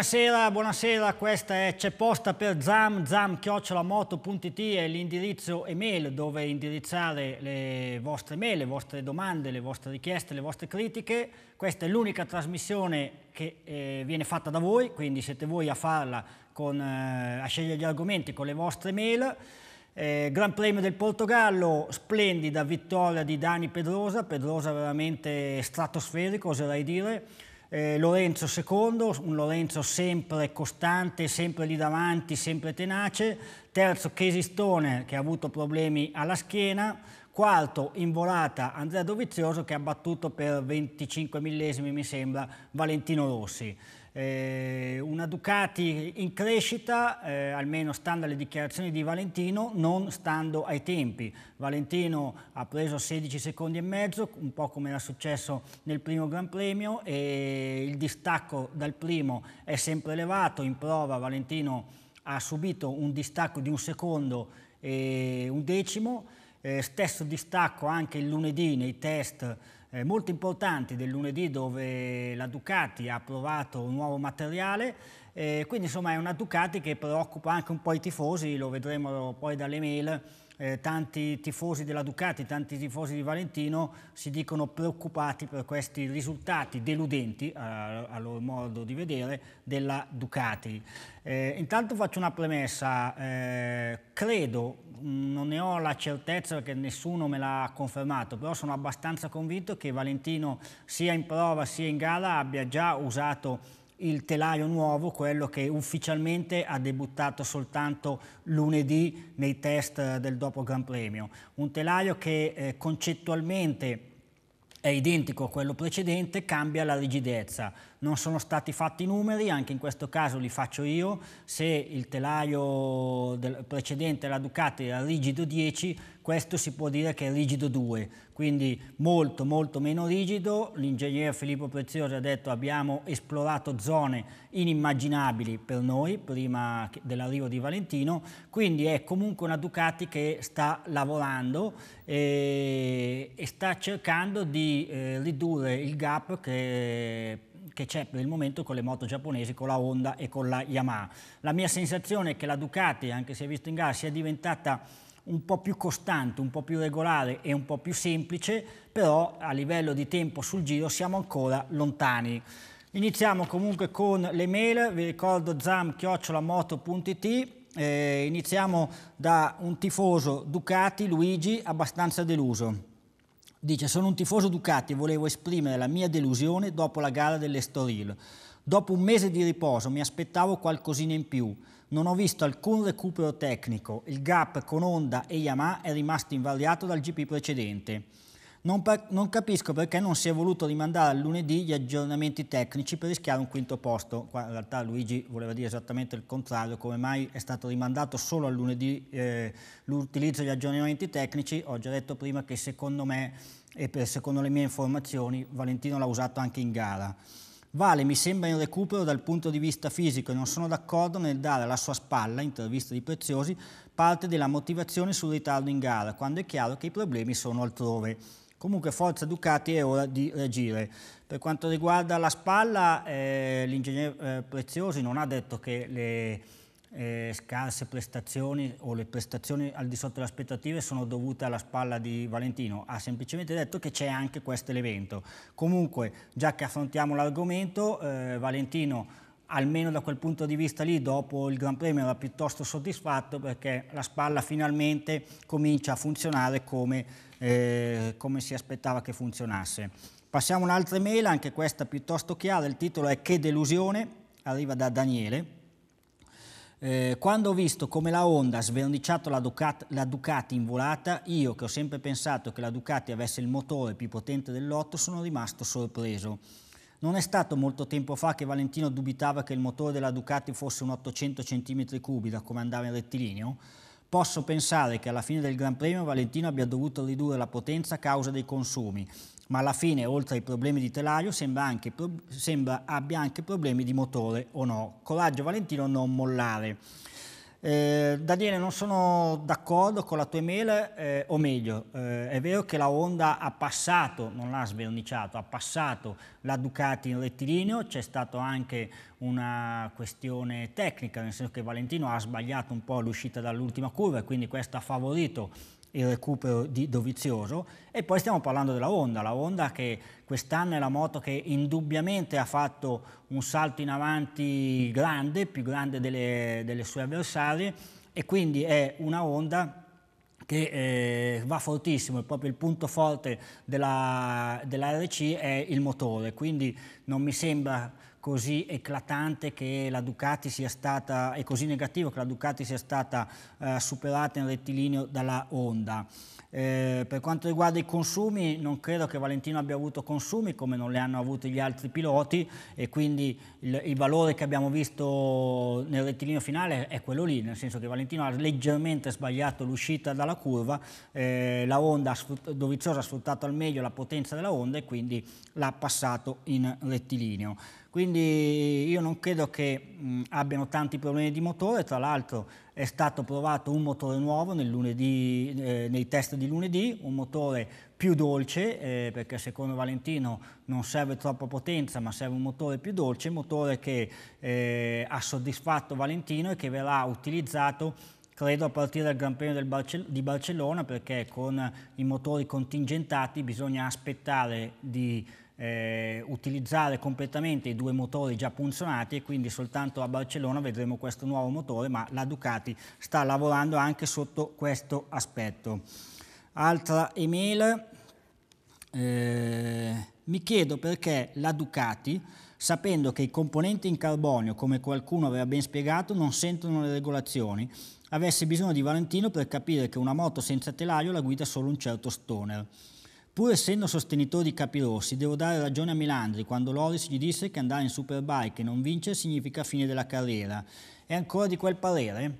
Buonasera, buonasera, questa è C'è posta per Zam, zamchiocciolamoto.it è l'indirizzo email dove indirizzare le vostre mail, le vostre domande, le vostre richieste, le vostre critiche. Questa è l'unica trasmissione che eh, viene fatta da voi, quindi siete voi a farla, con, eh, a scegliere gli argomenti con le vostre mail. Eh, Gran Premio del Portogallo, splendida vittoria di Dani Pedrosa, Pedrosa veramente stratosferico oserei dire, eh, Lorenzo II, un Lorenzo sempre costante, sempre lì davanti, sempre tenace, terzo Chesistone che ha avuto problemi alla schiena, quarto in volata Andrea Dovizioso che ha battuto per 25 millesimi mi sembra Valentino Rossi. Eh, una Ducati in crescita, eh, almeno stando alle dichiarazioni di Valentino, non stando ai tempi. Valentino ha preso 16 secondi e mezzo, un po' come era successo nel primo Gran Premio, e il distacco dal primo è sempre elevato. In prova Valentino ha subito un distacco di un secondo e un decimo, eh, stesso distacco anche il lunedì nei test eh, molto importanti del lunedì dove la Ducati ha approvato un nuovo materiale, eh, quindi insomma è una Ducati che preoccupa anche un po' i tifosi, lo vedremo poi dalle mail eh, tanti tifosi della Ducati, tanti tifosi di Valentino si dicono preoccupati per questi risultati deludenti, a, a loro modo di vedere, della Ducati. Eh, intanto faccio una premessa, eh, credo, mm, non ne ho la certezza perché nessuno me l'ha confermato, però sono abbastanza convinto che Valentino sia in prova sia in gara abbia già usato il telaio nuovo, quello che ufficialmente ha debuttato soltanto lunedì nei test del dopo Gran Premio. Un telaio che eh, concettualmente è identico a quello precedente, cambia la rigidezza. Non sono stati fatti i numeri, anche in questo caso li faccio io. Se il telaio precedente la Ducati era rigido 10, questo si può dire che è rigido 2, quindi molto molto meno rigido. L'ingegnere Filippo Preziosi ha detto abbiamo esplorato zone inimmaginabili per noi prima dell'arrivo di Valentino, quindi è comunque una Ducati che sta lavorando e, eh, e sta cercando di eh, ridurre il gap che che c'è per il momento con le moto giapponesi, con la Honda e con la Yamaha. La mia sensazione è che la Ducati, anche se visto in gara, sia diventata un po' più costante, un po' più regolare e un po' più semplice, però a livello di tempo sul giro siamo ancora lontani. Iniziamo comunque con le mail, vi ricordo zam-moto.it eh, iniziamo da un tifoso Ducati, Luigi, abbastanza deluso. Dice, sono un tifoso Ducati e volevo esprimere la mia delusione dopo la gara dell'Estoril. Dopo un mese di riposo mi aspettavo qualcosina in più. Non ho visto alcun recupero tecnico, il gap con Honda e Yamaha è rimasto invariato dal GP precedente. Non, per, non, capisco perché non si è voluto rimandare a lunedì gli aggiornamenti tecnici per rischiare un quinto posto. Qua in realtà Luigi voleva dire esattamente il contrario, come mai è stato rimandato solo a lunedì eh, l'utilizzo degli aggiornamenti tecnici. Ho già detto prima che secondo me e per, secondo le mie informazioni Valentino l'ha usato anche in gara. Vale mi sembra in recupero dal punto di vista fisico e non sono d'accordo nel dare alla sua spalla, intervista di Preziosi, parte della motivazione sul ritardo in gara, quando è chiaro che i problemi sono altrove. Comunque forza Ducati è ora di reagire. Per quanto riguarda la spalla, eh, l'ingegnere eh, Preziosi non ha detto che le eh, scarse prestazioni o le prestazioni al di sotto delle aspettative sono dovute alla spalla di Valentino, ha semplicemente detto che c'è anche questo elemento. Comunque, già che affrontiamo l'argomento, eh, Valentino almeno da quel punto di vista lì, dopo il Gran Premio era piuttosto soddisfatto perché la spalla finalmente comincia a funzionare come, eh, come si aspettava che funzionasse. Passiamo un'altra mail, anche questa piuttosto chiara, il titolo è Che delusione, arriva da Daniele. Eh, quando ho visto come la Honda ha sverniciato la, Ducat, la Ducati in volata, io che ho sempre pensato che la Ducati avesse il motore più potente del lotto, sono rimasto sorpreso. Non è stato molto tempo fa che Valentino dubitava che il motore della Ducati fosse un 800 cm3 da come andava in rettilineo, Posso pensare che alla fine del Gran Premio Valentino abbia dovuto ridurre la potenza a causa dei consumi, ma alla fine, oltre ai problemi di telaio, sembra, anche, sembra abbia anche problemi di motore o no. Coraggio Valentino, non mollare. Eh, Daniele, non sono d'accordo con la tua email, eh, o meglio, eh, è vero che la Honda ha passato, non l'ha svenoniciato, ha passato la Ducati in rettilineo, c'è stata anche una questione tecnica, nel senso che Valentino ha sbagliato un po' l'uscita dall'ultima curva e quindi questo ha favorito il recupero di Dovizioso e poi stiamo parlando della Honda, la Honda che quest'anno è la moto che indubbiamente ha fatto un salto in avanti grande, più grande delle, delle sue avversarie e quindi è una Honda che eh, va fortissimo, è proprio il punto forte della, RC è il motore, quindi non mi sembra così eclatante che la Ducati sia stata, è così negativo che la Ducati sia stata eh, superata in rettilineo dalla Honda. Eh, per quanto riguarda i consumi, non credo che Valentino abbia avuto consumi come non li hanno avuti gli altri piloti e quindi il, il valore che abbiamo visto nel rettilineo finale è quello lì, nel senso che Valentino ha leggermente sbagliato l'uscita dalla curva, eh, la Honda Doviziosa ha sfruttato al meglio la potenza della Honda e quindi l'ha passato in rettilineo. Quindi io non credo che mh, abbiano tanti problemi di motore, tra l'altro è stato provato un motore nuovo lunedì, eh, nei test di lunedì, un motore più dolce, eh, perché secondo Valentino non serve troppa potenza, ma serve un motore più dolce, un motore che eh, ha soddisfatto Valentino e che verrà utilizzato credo a partire dal Gran Premio Barcell di Barcellona perché con i motori contingentati bisogna aspettare di eh, utilizzare completamente i due motori già funzionati e quindi soltanto a Barcellona vedremo questo nuovo motore, ma la Ducati sta lavorando anche sotto questo aspetto. Altra email, eh, mi chiedo perché la Ducati, sapendo che i componenti in carbonio, come qualcuno aveva ben spiegato, non sentono le regolazioni, avesse bisogno di Valentino per capire che una moto senza telaio la guida solo un certo stoner. Pur essendo sostenitore di Capirossi, devo dare ragione a Milandri quando Loris gli disse che andare in Superbike e non vincere significa fine della carriera. È ancora di quel parere?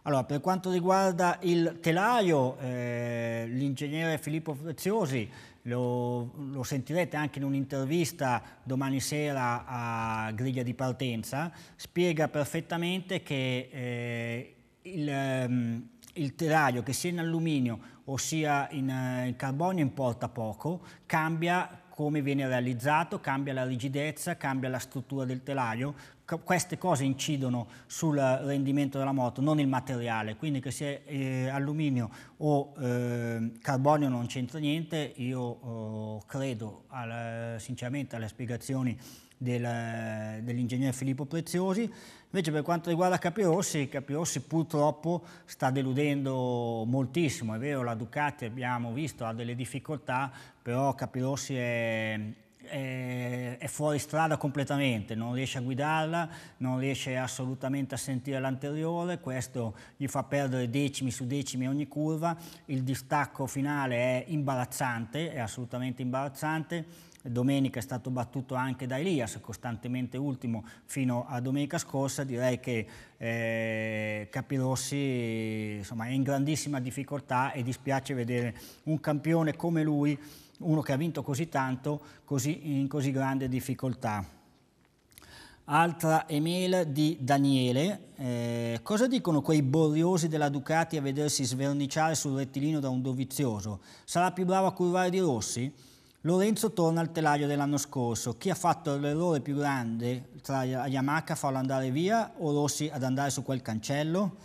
Allora, per quanto riguarda il telaio, eh, l'ingegnere Filippo Preziosi lo, lo, sentirete anche in un'intervista domani sera a Griglia di Partenza, spiega perfettamente che eh, il... Um, il telaio che sia in alluminio o sia in, eh, in carbonio importa poco, cambia come viene realizzato, cambia la rigidezza, cambia la struttura del telaio, queste cose incidono sul rendimento della moto, non il materiale, quindi che sia eh, alluminio o eh, carbonio non c'entra niente, io oh, credo alla, sinceramente alle spiegazioni del, dell'ingegnere Filippo Preziosi, invece per quanto riguarda Capirossi, Capirossi purtroppo sta deludendo moltissimo, è vero la Ducati abbiamo visto ha delle difficoltà, però Capirossi è è, è fuori strada completamente, non riesce a guidarla, non riesce assolutamente a sentire l'anteriore, questo gli fa perdere decimi su decimi ogni curva, il distacco finale è imbarazzante, è assolutamente imbarazzante, domenica è stato battuto anche da Elias, costantemente ultimo fino a domenica scorsa, direi che eh, Capirossi insomma, è in grandissima difficoltà e dispiace vedere un campione come lui uno che ha vinto così tanto così, in così grande difficoltà. Altra email di Daniele, eh, cosa dicono quei borriosi della Ducati a vedersi sverniciare sul rettilineo da un dovizioso? Sarà più bravo a curvare di Rossi? Lorenzo torna al telaio dell'anno scorso, chi ha fatto l'errore più grande tra Yamaha a farlo andare via o Rossi ad andare su quel cancello?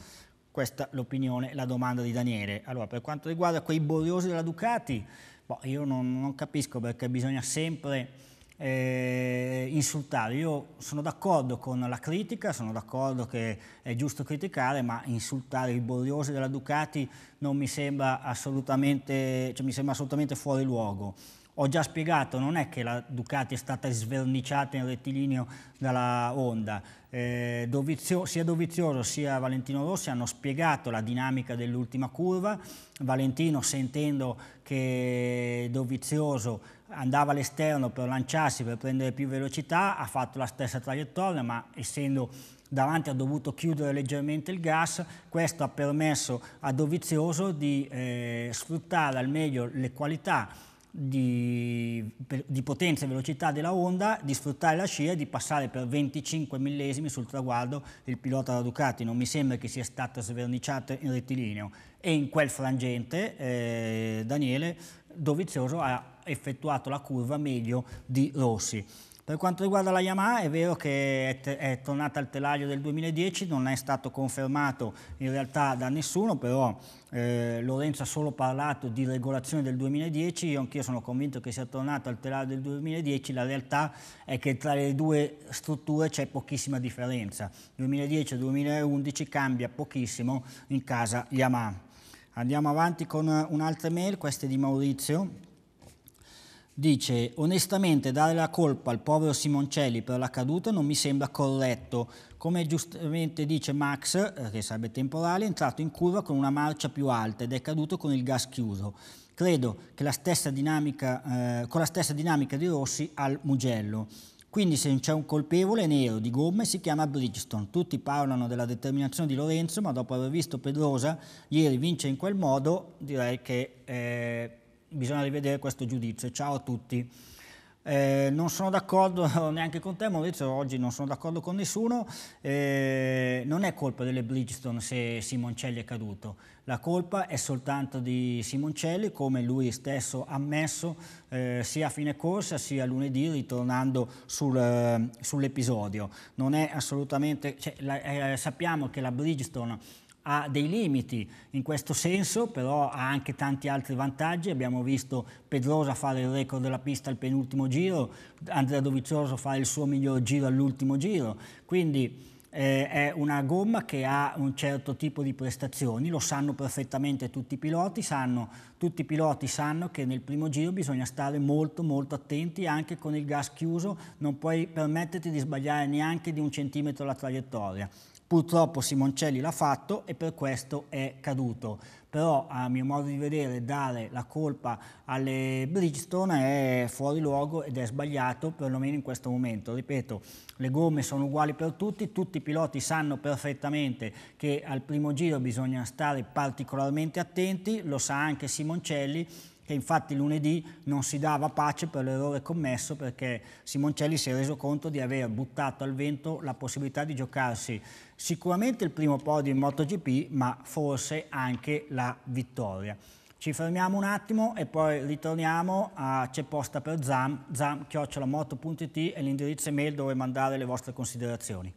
Questa l'opinione, la domanda di Daniele. Allora, per quanto riguarda quei boriosi della Ducati, boh, io non, non capisco perché bisogna sempre... Eh, insultare. Io sono d'accordo con la critica, sono d'accordo che è giusto criticare, ma insultare i boriosi della Ducati non mi sembra assolutamente, cioè, mi sembra assolutamente fuori luogo. Ho già spiegato, non è che la Ducati è stata sverniciata in rettilineo dalla Honda, eh, Dovizio, sia Dovizioso sia Valentino Rossi hanno spiegato la dinamica dell'ultima curva, Valentino sentendo che Dovizioso andava all'esterno per lanciarsi, per prendere più velocità, ha fatto la stessa traiettoria, ma essendo davanti ha dovuto chiudere leggermente il gas, questo ha permesso a Dovizioso di eh, sfruttare al meglio le qualità di, di, potenza e velocità della onda, di sfruttare la scia e di passare per 25 millesimi sul traguardo il pilota da Ducati. Non mi sembra che sia stato sverniciato in rettilineo. E in quel frangente eh, Daniele Dovizioso ha effettuato la curva meglio di Rossi. Per quanto riguarda la Yamaha è vero che è, è tornata al telaio del 2010, non è stato confermato in realtà da nessuno, però eh, Lorenzo ha solo parlato di regolazione del 2010, io anch'io sono convinto che sia tornato al telaio del 2010, la realtà è che tra le due strutture c'è pochissima differenza, 2010 2011 cambia pochissimo in casa Yamaha. Andiamo avanti con un'altra mail, questa è di Maurizio. Dice, onestamente dare la colpa al povero Simoncelli per la caduta non mi sembra corretto. Come giustamente dice Max, che sarebbe temporale, è entrato in curva con una marcia più alta ed è caduto con il gas chiuso. Credo che la stessa dinamica, eh, con la stessa dinamica di Rossi al Mugello. Quindi se c'è un colpevole nero di gomme si chiama Bridgestone. Tutti parlano della determinazione di Lorenzo, ma dopo aver visto Pedrosa ieri vince in quel modo, direi che... Eh, bisogna rivedere questo giudizio. Ciao a tutti. Eh, non sono d'accordo neanche con te, Maurizio, oggi non sono d'accordo con nessuno. Eh, non è colpa delle Bridgestone se Simoncelli è caduto, la colpa è soltanto di Simoncelli, come lui stesso ha ammesso eh, sia a fine corsa sia lunedì ritornando sul, eh, sull'episodio. Non è assolutamente, cioè, la, eh, sappiamo che la Bridgestone ha dei limiti in questo senso, però ha anche tanti altri vantaggi. Abbiamo visto Pedrosa fare il record della pista al penultimo giro, Andrea Dovizioso fare il suo miglior giro all'ultimo giro. Quindi eh, è una gomma che ha un certo tipo di prestazioni, lo sanno perfettamente tutti i piloti, sanno, tutti i piloti sanno che nel primo giro bisogna stare molto molto attenti anche con il gas chiuso, non puoi permetterti di sbagliare neanche di un centimetro la traiettoria Purtroppo Simoncelli l'ha fatto e per questo è caduto. Però a mio modo di vedere dare la colpa alle Bridgestone è fuori luogo ed è sbagliato perlomeno in questo momento. Ripeto, le gomme sono uguali per tutti, tutti i piloti sanno perfettamente che al primo giro bisogna stare particolarmente attenti, lo sa anche Simoncelli che infatti lunedì non si dava pace per l'errore commesso perché Simoncelli si è reso conto di aver buttato al vento la possibilità di giocarsi sicuramente il primo podio in MotoGP ma forse anche la vittoria. Ci fermiamo un attimo e poi ritorniamo a C'è posta per Zam, zam zam.moto.it e l'indirizzo email dove mandare le vostre considerazioni.